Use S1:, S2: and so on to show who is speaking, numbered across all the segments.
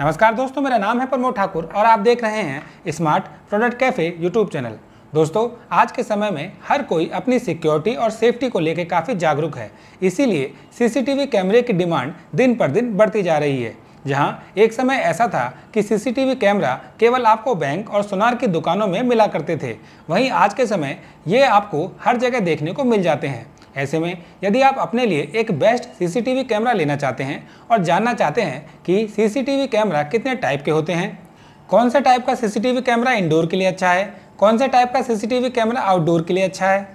S1: नमस्कार दोस्तों मेरा नाम है प्रमोद ठाकुर और आप देख रहे हैं smart product cafe YouTube channel दोस्तों आज के समय में हर कोई अपनी सिक्योरिटी और सेफ्टी को लेकर काफ़ी जागरूक है इसीलिए सीसीटीवी कैमरे की डिमांड दिन पर दिन बढ़ती जा रही है जहां एक समय ऐसा था कि सीसीटीवी कैमरा केवल आपको बैंक और सोनार की दुकानों में मिला करते थे वहीं आज के समय ये आपको हर जगह देखने को मिल जाते हैं ऐसे में यदि आप अपने लिए एक बेस्ट सीसीटीवी कैमरा लेना चाहते हैं और जानना चाहते हैं कि सीसीटीवी कैमरा कितने टाइप के होते हैं कौन सा टाइप का सीसीटीवी कैमरा इंडोर के लिए अच्छा है कौन सा टाइप का सीसीटीवी कैमरा आउटडोर के लिए अच्छा है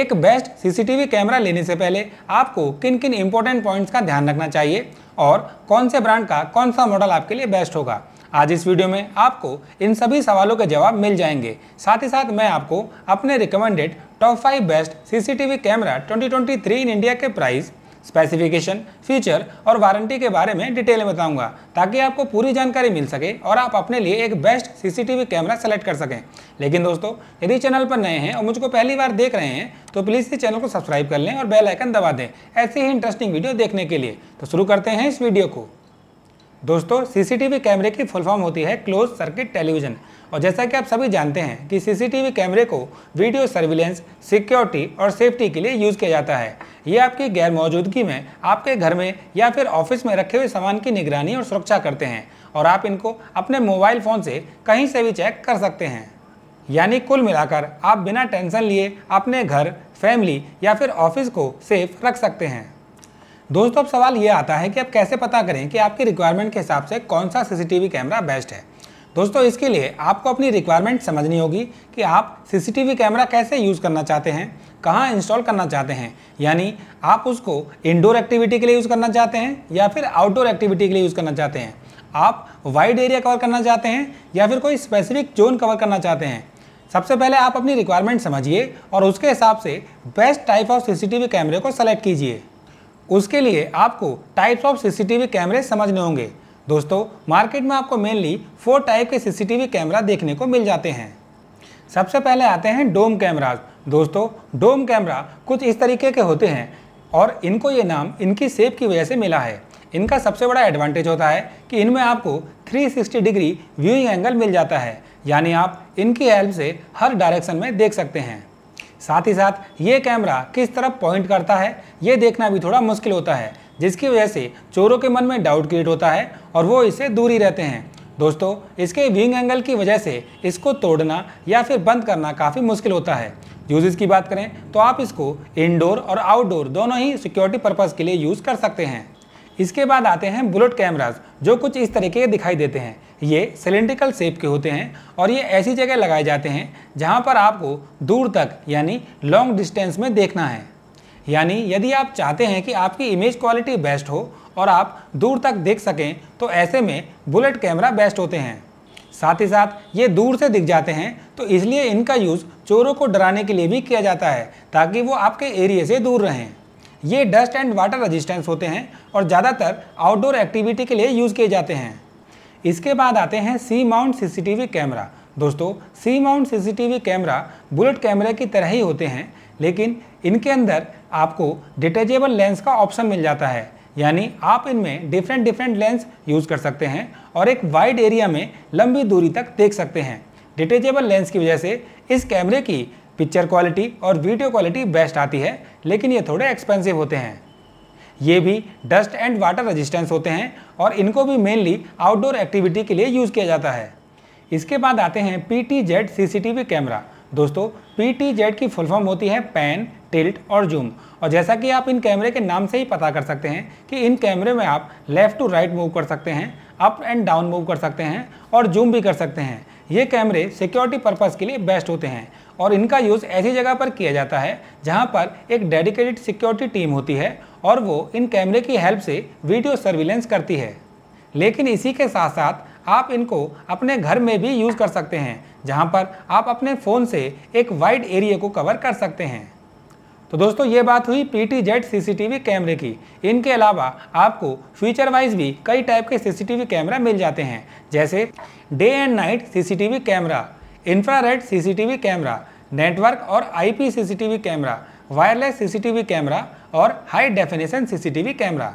S1: एक बेस्ट सीसीटीवी कैमरा लेने से पहले आपको किन किन इंपॉर्टेंट पॉइंट्स का ध्यान रखना चाहिए और कौन से ब्रांड का कौन सा मॉडल आपके लिए बेस्ट होगा आज इस वीडियो में आपको इन सभी सवालों के जवाब मिल जाएंगे साथ ही साथ मैं आपको अपने recommended top five best CCTV camera 2023 in India के प्राइस स्पेसिफिकेशन फीचर और वारंटी के बारे में डिटेल में बताऊंगा ताकि आपको पूरी जानकारी मिल सके और आप अपने लिए एक बेस्ट सीसीटीवी कैमरा सेलेक्ट कर सकें लेकिन दोस्तों यदि चैनल पर नए हैं और मुझको पहली बार देख रहे हैं तो प्लीज़ इस चैनल को सब्सक्राइब कर लें और बेल आइकन दबा दें ऐसी ही इंटरेस्टिंग वीडियो देखने के लिए तो शुरू करते हैं इस वीडियो को दोस्तों सीसीटीवी कैमरे की फुल फॉर्म होती है क्लोज सर्किट टेलीविजन और जैसा कि आप सभी जानते हैं कि सीसीटीवी कैमरे को वीडियो सर्विलेंस सिक्योरिटी और सेफ्टी के लिए यूज़ किया जाता है ये आपकी गैर मौजूदगी में आपके घर में या फिर ऑफिस में रखे हुए सामान की निगरानी और सुरक्षा करते हैं और आप इनको अपने मोबाइल फ़ोन से कहीं से भी चेक कर सकते हैं यानी कुल मिलाकर आप बिना टेंशन लिए अपने घर फैमिली या फिर ऑफिस को सेफ रख सकते हैं दोस्तों अब सवाल ये आता है कि आप कैसे पता करें कि आपकी रिक्वायरमेंट के हिसाब से कौन सा सीसीटीवी कैमरा बेस्ट है दोस्तों इसके लिए आपको अपनी रिक्वायरमेंट समझनी होगी कि आप सीसीटीवी कैमरा कैसे यूज़ करना चाहते हैं कहाँ इंस्टॉल करना चाहते हैं यानी आप उसको इंडोर एक्टिविटी के लिए यूज़ करना चाहते हैं या फिर आउटडोर एक्टिविटी के लिए यूज़ करना चाहते हैं आप वाइड एरिया कवर करना चाहते हैं या फिर कोई स्पेसिफिक जोन कवर करना चाहते हैं सबसे पहले आप अपनी रिक्वायरमेंट समझिए और उसके हिसाब से बेस्ट टाइप ऑफ सीसीटीवी कैमरे को सेलेक्ट कीजिए उसके लिए आपको टाइप्स ऑफ सीसीटीवी कैमरे समझने होंगे दोस्तों मार्केट में आपको मेनली फोर टाइप के सीसीटीवी कैमरा देखने को मिल जाते हैं सबसे पहले आते हैं डोम कैमराज दोस्तों डोम कैमरा कुछ इस तरीके के होते हैं और इनको ये नाम इनकी सेप की वजह से मिला है इनका सबसे बड़ा एडवांटेज होता है कि इनमें आपको 360 डिग्री व्यूइंग एंगल मिल जाता है यानी आप इनकी हेल्प से हर डायरेक्शन में देख सकते हैं साथ ही साथ ये कैमरा किस तरफ पॉइंट करता है ये देखना भी थोड़ा मुश्किल होता है जिसकी वजह से चोरों के मन में डाउट क्रिएट होता है और वो इससे दूरी रहते हैं दोस्तों इसके विंग एंगल की वजह से इसको तोड़ना या फिर बंद करना काफ़ी मुश्किल होता है यूजेस की बात करें तो आप इसको इनडोर और आउटडोर दोनों ही सिक्योरिटी पर्पज़ के लिए यूज़ कर सकते हैं इसके बाद आते हैं बुलेट कैमराज जो कुछ इस तरीके के दिखाई देते हैं ये सिलेंड्रिकल शेप के होते हैं और ये ऐसी जगह लगाए जाते हैं जहाँ पर आपको दूर तक यानी लॉन्ग डिस्टेंस में देखना है यानी यदि आप चाहते हैं कि आपकी इमेज क्वालिटी बेस्ट हो और आप दूर तक देख सकें तो ऐसे में बुलेट कैमरा बेस्ट होते हैं साथ ही साथ ये दूर से दिख जाते हैं तो इसलिए इनका यूज़ चोरों को डराने के लिए भी किया जाता है ताकि वो आपके एरिए से दूर रहें ये डस्ट एंड वाटर रजिस्टेंस होते हैं और ज़्यादातर आउटडोर एक्टिविटी के लिए यूज़ किए जाते हैं इसके बाद आते हैं सी माउंट सीसीटीवी कैमरा दोस्तों C mount CCTV camera bullet कैमरे की तरह ही होते हैं लेकिन इनके अंदर आपको डिटेचेबल लेंस का ऑप्शन मिल जाता है यानी आप इनमें डिफरेंट डिफरेंट लेंस यूज़ कर सकते हैं और एक वाइड एरिया में लंबी दूरी तक देख सकते हैं डिटेचेबल लेंस की वजह से इस कैमरे की पिक्चर क्वालिटी और वीडियो क्वालिटी बेस्ट आती है लेकिन ये थोड़े एक्सपेंसिव होते हैं ये भी डस्ट एंड वाटर रेजिस्टेंस होते हैं और इनको भी मेनली आउटडोर एक्टिविटी के लिए यूज़ किया जाता है इसके बाद आते हैं P T Z C camera दोस्तों पी टी जेड की फुल फॉर्म होती है पैन टिल्ट और जूम और जैसा कि आप इन कैमरे के नाम से ही पता कर सकते हैं कि इन कैमरे में आप लेफ़्ट टू राइट मूव कर सकते हैं अप एंड डाउन मूव कर सकते हैं और जूम भी कर सकते हैं ये कैमरे सिक्योरिटी पर्पज़ के लिए बेस्ट होते हैं और इनका यूज़ ऐसी जगह पर किया जाता है जहां पर एक डेडिकेटेड सिक्योरिटी टीम होती है और वो इन कैमरे की हेल्प से वीडियो सर्विलेंस करती है लेकिन इसी के साथ साथ आप इनको अपने घर में भी यूज़ कर सकते हैं जहाँ पर आप अपने फ़ोन से एक वाइड एरिए को कवर कर सकते हैं तो दोस्तों ये बात हुई पी टी जेड सी कैमरे की इनके अलावा आपको फ्यूचर वाइज भी कई टाइप के सीसीटीवी कैमरा मिल जाते हैं जैसे day and night CCTV camera infrared CCTV camera network और IP CCTV camera wireless CCTV camera और हाई डेफिनेशन सीसीटीवी कैमरा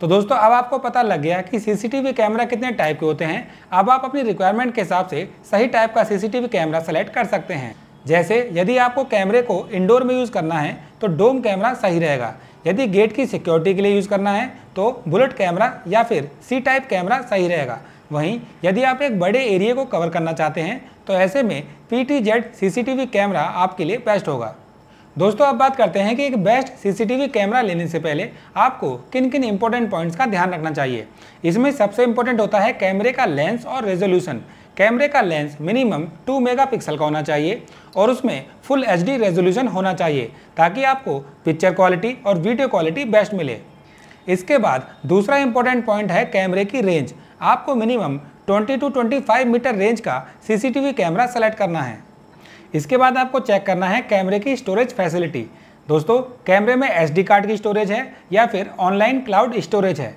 S1: तो दोस्तों अब आपको पता लग गया कि सीसीटीवी कैमरा कितने टाइप के होते हैं अब आप अपनी रिक्वायरमेंट के हिसाब से सही टाइप का सीसीटीवी कैमरा सेलेक्ट कर सकते हैं जैसे यदि आपको कैमरे को इंडोर में यूज़ करना है तो डोम कैमरा सही रहेगा यदि गेट की सिक्योरिटी के लिए यूज़ करना है तो बुलेट कैमरा या फिर सी टाइप कैमरा सही रहेगा वहीं यदि आप एक बड़े एरिया को कवर करना चाहते हैं तो ऐसे में P T Z CCTV camera आपके लिए बेस्ट होगा दोस्तों अब बात करते हैं कि एक बेस्ट सीसीटीवी कैमरा लेने से पहले आपको किन किन इंपॉर्टेंट पॉइंट्स का ध्यान रखना चाहिए इसमें सबसे इंपॉर्टेंट होता है कैमरे का लेंस और रेजोल्यूशन कैमरे का लेंस मिनिमम 2 मेगापिक्सल का होना चाहिए और उसमें फुल एच रेजोल्यूशन होना चाहिए ताकि आपको पिक्चर क्वालिटी और वीडियो क्वालिटी बेस्ट मिले इसके बाद दूसरा इंपॉर्टेंट पॉइंट है कैमरे की रेंज आपको मिनिमम 20 टू 25 मीटर रेंज का सीसीटीवी कैमरा सेलेक्ट करना है इसके बाद आपको चेक करना है कैमरे की स्टोरेज फैसिलिटी दोस्तों कैमरे में एस कार्ड की स्टोरेज है या फिर ऑनलाइन क्लाउड स्टोरेज है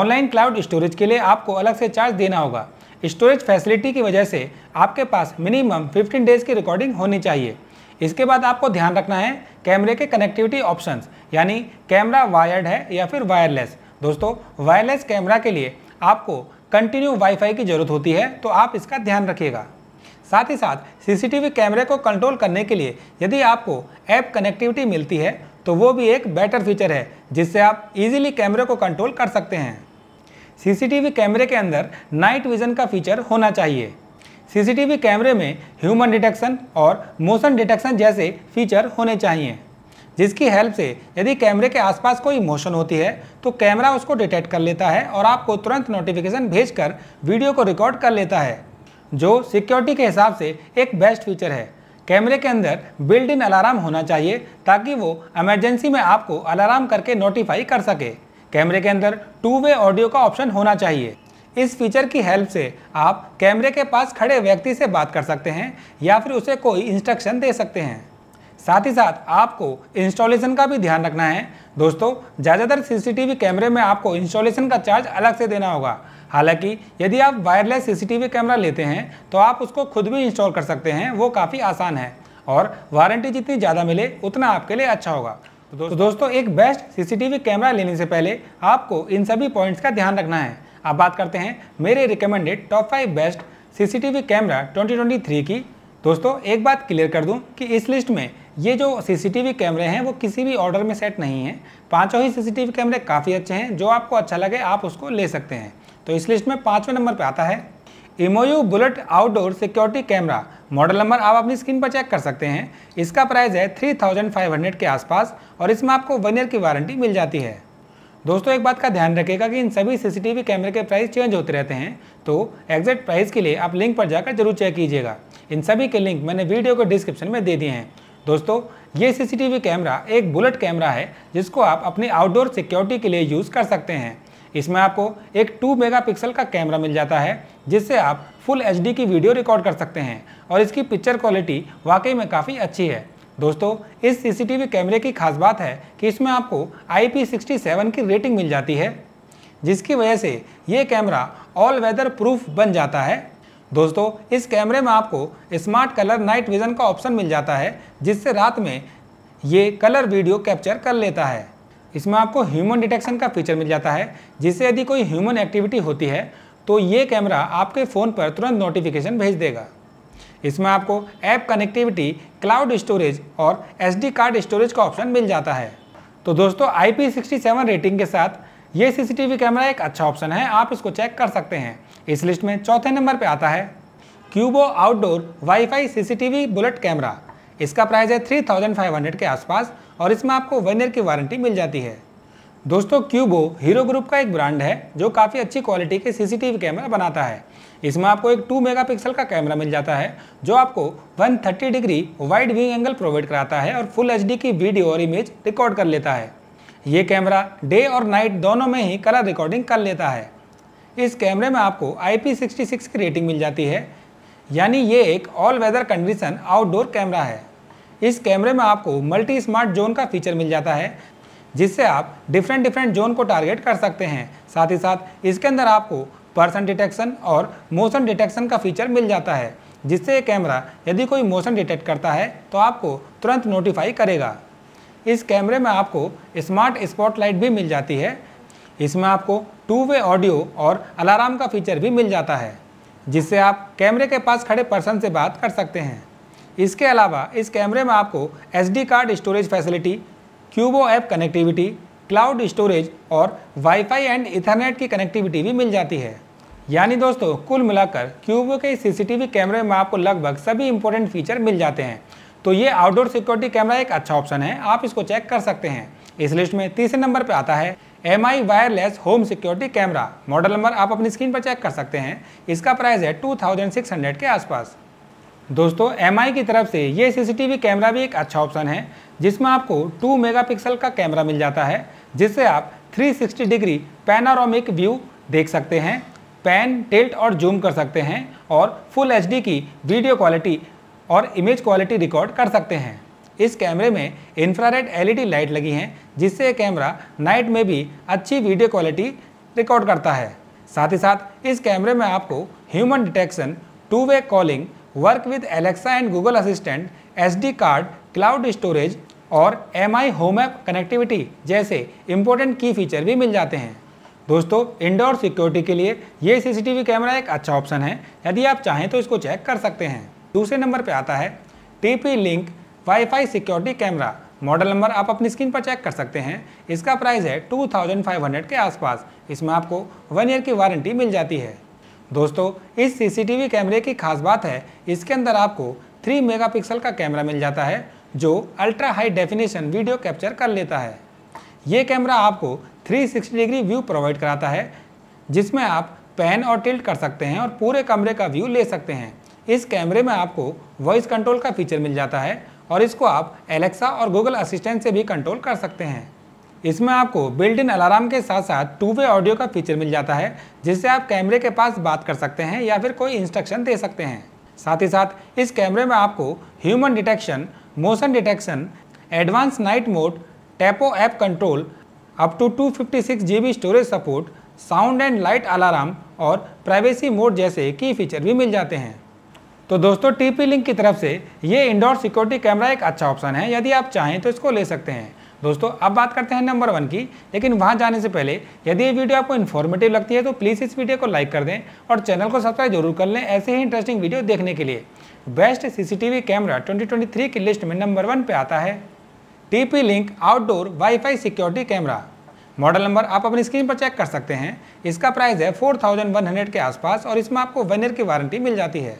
S1: ऑनलाइन क्लाउड स्टोरेज के लिए आपको अलग से चार्ज देना होगा स्टोरेज फैसिलिटी की वजह से आपके पास मिनिमम 15 डेज़ की रिकॉर्डिंग होनी चाहिए इसके बाद आपको ध्यान रखना है कैमरे के कनेक्टिविटी ऑप्शंस यानी कैमरा वायर्ड है या फिर वायरलेस दोस्तों वायरलेस कैमरा के लिए आपको कंटिन्यू वाईफाई की ज़रूरत होती है तो आप इसका ध्यान रखिएगा साथ ही साथ सीसीटीवी कैमरे को कंट्रोल करने के लिए यदि आपको ऐप कनेक्टिविटी मिलती है तो वो भी एक बेटर फीचर है जिससे आप इजीली कैमरे को कंट्रोल कर सकते हैं सीसीटीवी कैमरे के अंदर नाइट विज़न का फीचर होना चाहिए सीसीटीवी कैमरे में ह्यूमन डिटेक्शन और मोशन डिटेक्शन जैसे फीचर होने चाहिए जिसकी हेल्प से यदि कैमरे के आसपास कोई मोशन होती है तो कैमरा उसको डिटेक्ट कर लेता है और आपको तुरंत नोटिफिकेशन भेजकर वीडियो को रिकॉर्ड कर लेता है जो सिक्योरिटी के हिसाब से एक बेस्ट फीचर है कैमरे के अंदर बिल्ट इन अलार्म होना चाहिए ताकि वो एमरजेंसी में आपको अलार्म करके नोटिफाई कर सके कैमरे के अंदर टू वे ऑडियो का ऑप्शन होना चाहिए इस फीचर की हेल्प से आप कैमरे के पास खड़े व्यक्ति से बात कर सकते हैं या फिर उसे कोई इंस्ट्रक्शन दे सकते हैं साथ ही साथ आपको इंस्टॉलेशन का भी ध्यान रखना है दोस्तों ज़्यादातर सीसीटीवी कैमरे में आपको इंस्टॉलेशन का चार्ज अलग से देना होगा हालांकि यदि आप वायरलेस सीसीटीवी कैमरा लेते हैं तो आप उसको खुद भी इंस्टॉल कर सकते हैं वो काफ़ी आसान है और वारंटी जितनी ज़्यादा मिले उतना आपके लिए अच्छा होगा तो दोस्तों एक बेस्ट सीसीटीवी कैमरा लेने से पहले आपको इन सभी पॉइंट्स का ध्यान रखना है अब बात करते हैं मेरे recommended top five best CCTV camera 2023 की दोस्तों एक बात क्लियर कर दूं कि इस लिस्ट में ये जो सीसीटीवी कैमरे हैं वो किसी भी ऑर्डर में सेट नहीं है पांचों ही सीसीटीवी कैमरे काफ़ी अच्छे हैं जो आपको अच्छा लगे आप उसको ले सकते हैं तो इस लिस्ट में पाँचवें नंबर पर आता है Imou bullet outdoor security camera model number आप अपनी स्क्रीन पर चेक कर सकते हैं इसका प्राइस है 3500 के आसपास और इसमें आपको वन ईयर की वारंटी मिल जाती है दोस्तों एक बात का ध्यान रखिएगा कि इन सभी सीसीटीवी कैमरे के प्राइस चेंज होते रहते हैं तो एग्जैक्ट प्राइस के लिए आप लिंक पर जाकर जरूर चेक कीजिएगा इन सभी के लिंक मैंने वीडियो को डिस्क्रिप्शन में दे दिए हैं दोस्तों ये सीसीटीवी कैमरा एक बुलेट कैमरा है जिसको आप अपनी आउटडोर सिक्योरिटी के लिए यूज़ कर सकते हैं इसमें आपको एक 2 मेगापिक्सल का कैमरा मिल जाता है जिससे आप फुल एच की वीडियो रिकॉर्ड कर सकते हैं और इसकी पिक्चर क्वालिटी वाकई में काफ़ी अच्छी है दोस्तों इस सीसीटीवी कैमरे की खास बात है कि इसमें आपको सेवन की रेटिंग मिल जाती है जिसकी वजह से ये कैमरा ऑल वेदर प्रूफ बन जाता है दोस्तों इस कैमरे में आपको स्मार्ट कलर नाइट विज़न का ऑप्शन मिल जाता है जिससे रात में ये कलर वीडियो कैप्चर कर लेता है इसमें आपको ह्यूमन डिटेक्शन का फीचर मिल जाता है जिससे यदि कोई ह्यूमन एक्टिविटी होती है तो ये कैमरा आपके फ़ोन पर तुरंत नोटिफिकेशन भेज देगा इसमें आपको ऐप कनेक्टिविटी क्लाउड स्टोरेज और एस कार्ड स्टोरेज का ऑप्शन मिल जाता है तो दोस्तों IP67 रेटिंग के साथ ये सीसीटीवी कैमरा एक अच्छा ऑप्शन है आप इसको चेक कर सकते हैं इस लिस्ट में चौथे नंबर पे आता है Qubo outdoor WiFi CCTV bullet camera इसका प्राइस है 3500 के आसपास और इसमें आपको वन ईयर की वारंटी मिल जाती है दोस्तों क्यूबो हीरो ग्रुप का एक ब्रांड है जो काफ़ी अच्छी क्वालिटी के सीसीटीवी कैमरा बनाता है इसमें आपको एक 2 मेगापिक्सल का कैमरा मिल जाता है जो आपको 130 degree wide view angle provide कराता है और फुल एच की वीडियो और इमेज रिकॉर्ड कर लेता है ये कैमरा डे और नाइट दोनों में ही कलर रिकॉर्डिंग कर लेता है इस कैमरे में आपको आई की रेटिंग मिल जाती है यानी ये एक all weather condition outdoor camera है इस कैमरे में आपको मल्टी स्मार्ट जोन का फीचर मिल जाता है जिससे आप डिफरेंट डिफरेंट जोन को टारगेट कर सकते हैं साथ ही साथ इसके अंदर आपको पर्सन डिटेक्शन और मोशन डिटेक्शन का फीचर मिल जाता है जिससे ये कैमरा यदि कोई मोशन डिटेक्ट करता है तो आपको तुरंत नोटिफाई करेगा इस कैमरे में आपको स्मार्ट स्पॉटलाइट भी मिल जाती है इसमें आपको टू वे ऑडियो और अलार्म का फीचर भी मिल जाता है जिससे आप कैमरे के पास खड़े पर्सन से बात कर सकते हैं इसके अलावा इस कैमरे में आपको S card storage facility Qubo app connectivity cloud storage और वाईफाई एंड इथरनेट की कनेक्टिविटी भी मिल जाती है यानी दोस्तों कुल मिलाकर क्यूबो के सीसीटीवी कैमरे में आपको लगभग सभी इंपॉर्टेंट फीचर मिल जाते हैं तो ये आउटडोर सिक्योरिटी कैमरा एक अच्छा ऑप्शन है आप इसको चेक कर सकते हैं इस लिस्ट में तीसरे नंबर पर आता है M I wireless home security camera model number आप अपनी स्क्रीन पर चेक कर सकते हैं इसका प्राइस है 2600 के आसपास दोस्तों एम की तरफ से ये सीसीटीवी कैमरा भी एक अच्छा ऑप्शन है जिसमें आपको 2 मेगापिक्सल का कैमरा मिल जाता है जिससे आप 360 डिग्री पैनारोमिक व्यू देख सकते हैं पैन टिल्ट और जूम कर सकते हैं और फुल एच की वीडियो क्वालिटी और इमेज क्वालिटी रिकॉर्ड कर सकते हैं इस कैमरे में इंफ्रारेड एलईडी लाइट लगी हैं जिससे ये कैमरा नाइट में भी अच्छी वीडियो क्वालिटी रिकॉर्ड करता है साथ ही साथ इस कैमरे में आपको human detection two way calling work with Alexa and Google assistant D card cloud storage और M I home app connectivity जैसे इंपॉर्टेंट की फीचर भी मिल जाते हैं दोस्तों इंडोर सिक्योरिटी के लिए ये सीसीटीवी कैमरा एक अच्छा ऑप्शन है यदि आप चाहें तो इसको चेक कर सकते हैं दूसरे नंबर पर आता है TP link WiFi security camera model number आप अपनी स्क्रीन पर चेक कर सकते हैं इसका प्राइस है 2500 के आसपास इसमें आपको वन ईयर की वारंटी मिल जाती है दोस्तों इस सीसीटीवी कैमरे की खास बात है इसके अंदर आपको 3 मेगापिक्सल का कैमरा मिल जाता है जो ultra high definition video capture कर लेता है ये कैमरा आपको 360 डिग्री व्यू प्रोवाइड कराता है जिसमें आप पैन और टिल्ट कर सकते हैं और पूरे कमरे का व्यू ले सकते हैं इस कैमरे में आपको वॉइस कंट्रोल का फीचर मिल जाता है और इसको आप एलेक्सा और गूगल असिस्टेंट से भी कंट्रोल कर सकते हैं इसमें आपको बिल्ट इन अलार्म के साथ साथ टू वे ऑडियो का फीचर मिल जाता है जिससे आप कैमरे के पास बात कर सकते हैं या फिर कोई इंस्ट्रक्शन दे सकते हैं साथ ही साथ इस कैमरे में आपको human detection motion detection advance night mode Tapo app control up to two fifty storage support sound and light alarm और प्राइवेसी मोड जैसे की फीचर भी मिल जाते हैं तो दोस्तों टीपी लिंक की तरफ से ये इंडोर सिक्योरिटी कैमरा एक अच्छा ऑप्शन है यदि आप चाहें तो इसको ले सकते हैं दोस्तों अब बात करते हैं नंबर वन की लेकिन वहाँ जाने से पहले यदि ये वीडियो आपको इन्फॉर्मेटिव लगती है तो प्लीज़ इस वीडियो को लाइक कर दें और चैनल को सब्सक्राइब जरूर कर लें ऐसे ही इंटरेस्टिंग वीडियो देखने के लिए बेस्ट सीसीटीवी कैमरा 2023 की लिस्ट में नंबर वन पे आता है TP link outdoor WiFi security camera model number आप अपनी स्क्रीन पर चेक कर सकते हैं इसका प्राइस है 4100 के आसपास और इसमें आपको वन ईयर की वारंटी मिल जाती है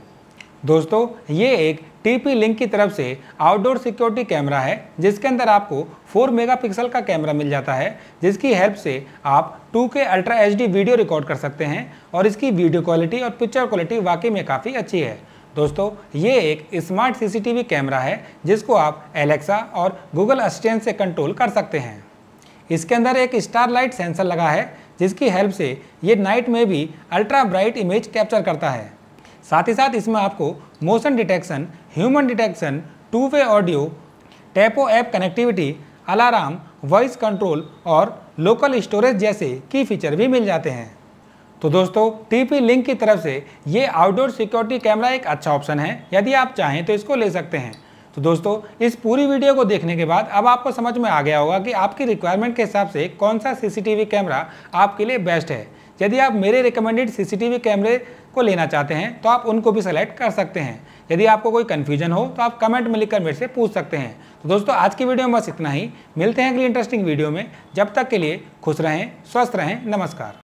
S1: दोस्तों ये एक टीपी लिंक की तरफ से आउटडोर सिक्योरिटी कैमरा है जिसके अंदर आपको 4 मेगापिक्सल का कैमरा मिल जाता है जिसकी हेल्प से आप 2K ultra H video record कर सकते हैं और इसकी वीडियो क्वालिटी और पिक्चर क्वालिटी वाकई में काफ़ी अच्छी है दोस्तों ये एक स्मार्ट सीसीटीवी कैमरा है जिसको आप एलेक्सा और गूगल असिस्टेंट से कंट्रोल कर सकते हैं इसके अंदर एक स्टार लाइट सेंसर लगा है जिसकी हेल्प से ये नाइट में भी अल्ट्रा ब्राइट इमेज कैप्चर करता है साथ ही साथ इसमें आपको motion detection human detection two way audio Tapo app connectivity alarm voice control और लोकल स्टोरेज जैसे की फीचर भी मिल जाते हैं तो दोस्तों टीपी लिंक की तरफ से ये आउटडोर सिक्योरिटी कैमरा एक अच्छा ऑप्शन है यदि आप चाहें तो इसको ले सकते हैं तो दोस्तों इस पूरी वीडियो को देखने के बाद अब आपको समझ में आ गया होगा कि आपकी रिक्वायरमेंट के हिसाब से कौन सा सीसीटीवी कैमरा आपके लिए बेस्ट है यदि आप मेरे रिकमेंडेड सीसीटीवी कैमरे को लेना चाहते हैं तो आप उनको भी सेलेक्ट कर सकते हैं यदि आपको कोई कन्फ्यूजन हो तो आप कमेंट में लिखकर मेरे से पूछ सकते हैं तो दोस्तों आज की वीडियो में बस इतना ही मिलते हैं अगली इंटरेस्टिंग वीडियो में जब तक के लिए खुश रहें स्वस्थ रहें नमस्कार